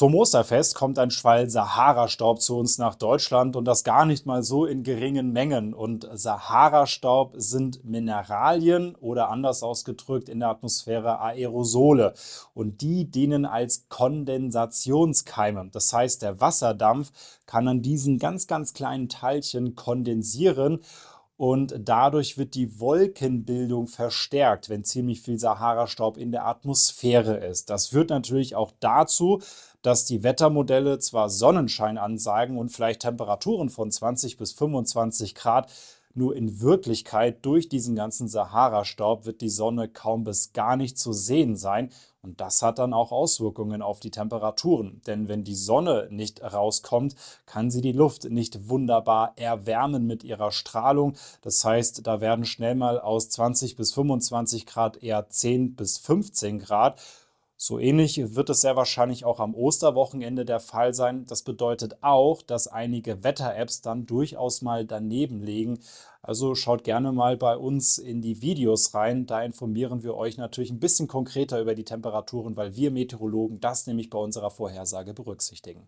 Zum Osterfest kommt ein Schwall Sahara-Staub zu uns nach Deutschland und das gar nicht mal so in geringen Mengen. Und Sahara-Staub sind Mineralien oder anders ausgedrückt in der Atmosphäre Aerosole. Und die dienen als Kondensationskeime. Das heißt, der Wasserdampf kann an diesen ganz, ganz kleinen Teilchen kondensieren und dadurch wird die Wolkenbildung verstärkt, wenn ziemlich viel Sahara-Staub in der Atmosphäre ist. Das führt natürlich auch dazu, dass die Wettermodelle zwar Sonnenschein ansagen und vielleicht Temperaturen von 20 bis 25 Grad, nur in Wirklichkeit durch diesen ganzen Sahara-Staub wird die Sonne kaum bis gar nicht zu sehen sein. Und das hat dann auch Auswirkungen auf die Temperaturen. Denn wenn die Sonne nicht rauskommt, kann sie die Luft nicht wunderbar erwärmen mit ihrer Strahlung. Das heißt, da werden schnell mal aus 20 bis 25 Grad eher 10 bis 15 Grad. So ähnlich wird es sehr wahrscheinlich auch am Osterwochenende der Fall sein. Das bedeutet auch, dass einige Wetter-Apps dann durchaus mal daneben liegen. Also schaut gerne mal bei uns in die Videos rein. Da informieren wir euch natürlich ein bisschen konkreter über die Temperaturen, weil wir Meteorologen das nämlich bei unserer Vorhersage berücksichtigen.